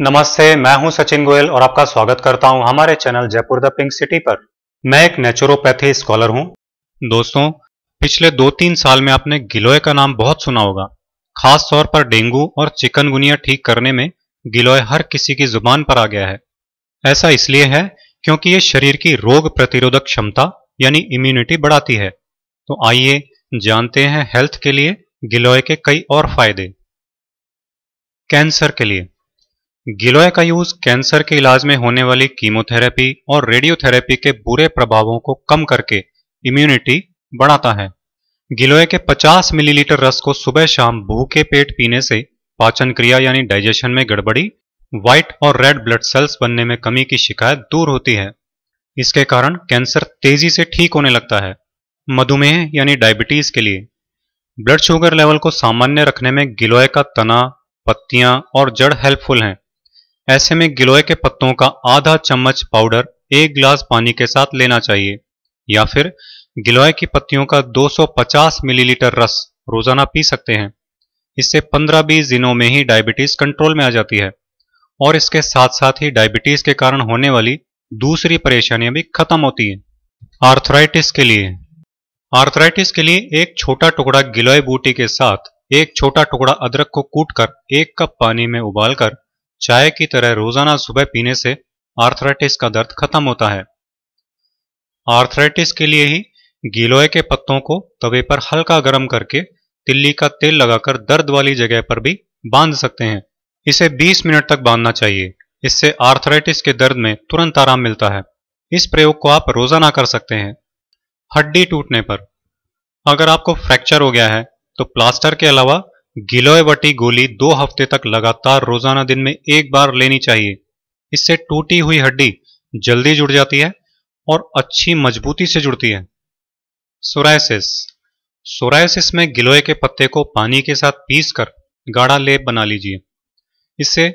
नमस्ते मैं हूं सचिन गोयल और आपका स्वागत करता हूं हमारे channel Jaipur the pink city पर मैं एक नेचुरोपैथी स्कॉलर हूं दोस्तों पिछले दो तीन साल में आपने गिलोय का नाम बहुत सुना होगा खास तौर पर डेंगू और चिकनगुनिया ठीक करने में गिलोय हर किसी की जुबान पर आ गया है ऐसा इसलिए है क्योंकि ये शरीर की रोग प्रतिरोधक क्षमता यानी इम्यूनिटी बढ़ाती है तो आइए जानते हैं हेल्थ के लिए गिलोय के कई और फायदे कैंसर के लिए गिलोय का यूज कैंसर के इलाज में होने वाली कीमोथेरेपी और रेडियोथेरेपी के बुरे प्रभावों को कम करके इम्यूनिटी बढ़ाता है गिलोय के 50 मिलीलीटर रस को सुबह शाम भूखे पेट पीने से पाचन क्रिया यानी डाइजेशन में गड़बड़ी व्हाइट और रेड ब्लड सेल्स बनने में कमी की शिकायत दूर होती है इसके कारण कैंसर तेजी से ठीक होने लगता है मधुमेह यानी डायबिटीज के लिए ब्लड शुगर लेवल को सामान्य रखने में गिलोय का तना पत्तियां और जड़ हेल्पफुल हैं ऐसे में गिलोय के पत्तों का आधा चम्मच पाउडर एक गिलास पानी के साथ लेना चाहिए या फिर गिलोय की पत्तियों का 250 मिलीलीटर रस रोजाना पी सकते हैं इससे 15-20 दिनों में ही डायबिटीज कंट्रोल में आ जाती है और इसके साथ साथ ही डायबिटीज के कारण होने वाली दूसरी परेशानियां भी खत्म होती है आर्थराइटिस के लिए आर्थराइटिस के लिए एक छोटा टुकड़ा गिलोय बूटी के साथ एक छोटा टुकड़ा अदरक को कूटकर एक कप पानी में उबालकर चाय की तरह रोजाना सुबह पीने से आर्थराइटिस का दर्द खत्म होता है आर्थराइटिस के लिए ही गिलोय के पत्तों को तवे पर हल्का गर्म करके तिल्ली का तेल लगाकर दर्द वाली जगह पर भी बांध सकते हैं इसे 20 मिनट तक बांधना चाहिए इससे आर्थराइटिस के दर्द में तुरंत आराम मिलता है इस प्रयोग को आप रोजाना कर सकते हैं हड्डी टूटने पर अगर आपको फ्रैक्चर हो गया है तो प्लास्टर के अलावा गिलोय बटी गोली दो हफ्ते तक लगातार रोजाना दिन में एक बार लेनी चाहिए इससे टूटी हुई हड्डी जल्दी जुड़ जाती है और अच्छी मजबूती से जुड़ती है सोरायसिस सोरायसिस में गिलोय के पत्ते को पानी के साथ पीस कर गाढ़ा लेप बना लीजिए इससे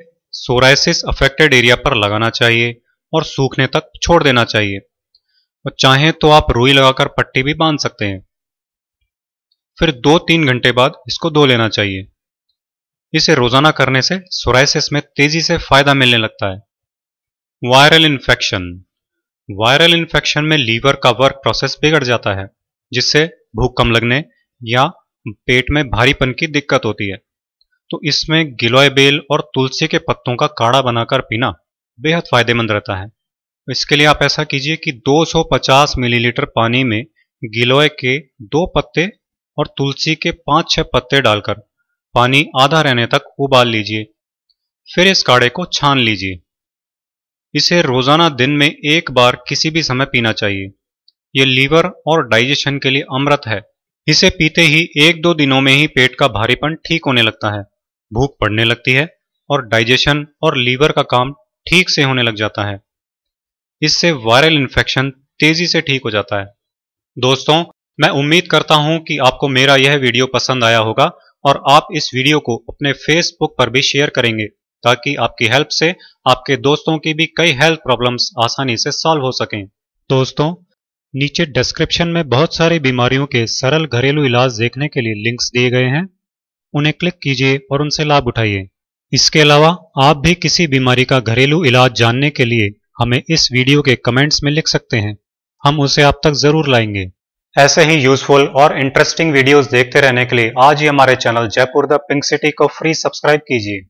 सोरायसिस अफेक्टेड एरिया पर लगाना चाहिए और सूखने तक छोड़ देना चाहिए और चाहें तो आप रुई लगाकर पट्टी भी बांध सकते हैं फिर दो तीन घंटे बाद इसको धो लेना चाहिए इसे रोजाना करने से सोराइसिस में तेजी से फायदा मिलने लगता है वायरल इन्फेक्शन वायरल इन्फेक्शन में लीवर का वर्क प्रोसेस बिगड़ जाता है जिससे भूख कम लगने या पेट में भारीपन की दिक्कत होती है तो इसमें गिलोय बेल और तुलसी के पत्तों का काढ़ा बनाकर पीना बेहद फायदेमंद रहता है इसके लिए आप ऐसा कीजिए कि 250 मिलीलीटर पानी में गिलोय के दो पत्ते और तुलसी के पांच छह पत्ते डालकर पानी आधा रहने तक उबाल लीजिए फिर इस काढ़े को छान लीजिए इसे रोजाना दिन में एक बार किसी भी समय पीना चाहिए यह लीवर और डाइजेशन के लिए अमृत है इसे पीते ही एक दो दिनों में ही पेट का भारीपन ठीक होने लगता है भूख पड़ने लगती है और डाइजेशन और लीवर का काम ठीक से होने लग जाता है इससे वायरल इन्फेक्शन तेजी से ठीक हो जाता है दोस्तों मैं उम्मीद करता हूं कि आपको मेरा यह वीडियो पसंद आया होगा और आप इस वीडियो को अपने फेसबुक पर भी शेयर करेंगे ताकि आपकी हेल्प से आपके दोस्तों की भी कई हेल्थ प्रॉब्लम्स आसानी से सॉल्व हो सकें दोस्तों नीचे डिस्क्रिप्शन में बहुत सारी बीमारियों के सरल घरेलू इलाज देखने के लिए लिंक्स दिए गए हैं उन्हें क्लिक कीजिए और उनसे लाभ उठाइए इसके अलावा आप भी किसी बीमारी का घरेलू इलाज जानने के लिए हमें इस वीडियो के कमेंट्स में लिख सकते हैं हम उसे आप तक जरूर लाएंगे ऐसे ही यूजफुल और इंटरेस्टिंग वीडियोस देखते रहने के लिए आज ही हमारे channel Jaipur the pink city को फ्री सब्सक्राइब कीजिए